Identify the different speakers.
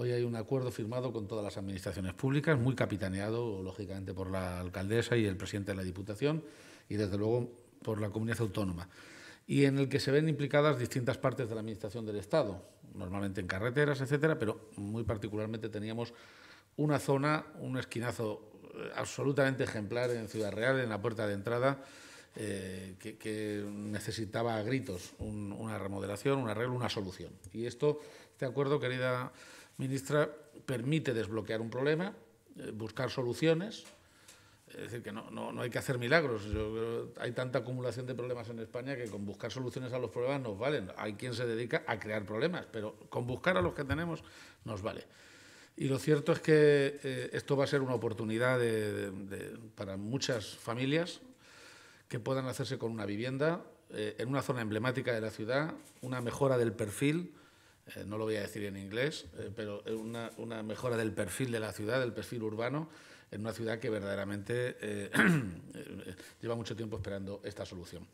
Speaker 1: Hoy hay un acuerdo firmado con todas las administraciones públicas, muy capitaneado, lógicamente, por la alcaldesa y el presidente de la Diputación y, desde luego, por la comunidad autónoma, y en el que se ven implicadas distintas partes de la Administración del Estado, normalmente en carreteras, etcétera, pero muy particularmente teníamos una zona, un esquinazo eh, absolutamente ejemplar en Ciudad Real, en la puerta de entrada, eh, que, necesitaba a gritos una remodelación, un arreglo, una solución. Y esto, este acuerdo, querida ministra, permite desbloquear un problema, eh, buscar soluciones. Es decir, que no, hay que hacer milagros. hay tanta acumulación de problemas en España que con buscar soluciones a los problemas nos valen. Hay quien se dedica a crear problemas, pero con buscar a los que tenemos nos vale. Y lo cierto es que eh, esto va a ser una oportunidad para muchas familias que puedan hacerse con una vivienda eh, en una zona emblemática de la ciudad, una mejora del perfil eh, no lo voy a decir en inglés, eh, pero una, una mejora del perfil de la ciudad, del perfil urbano, en una ciudad que verdaderamente eh, lleva mucho tiempo esperando esta solución.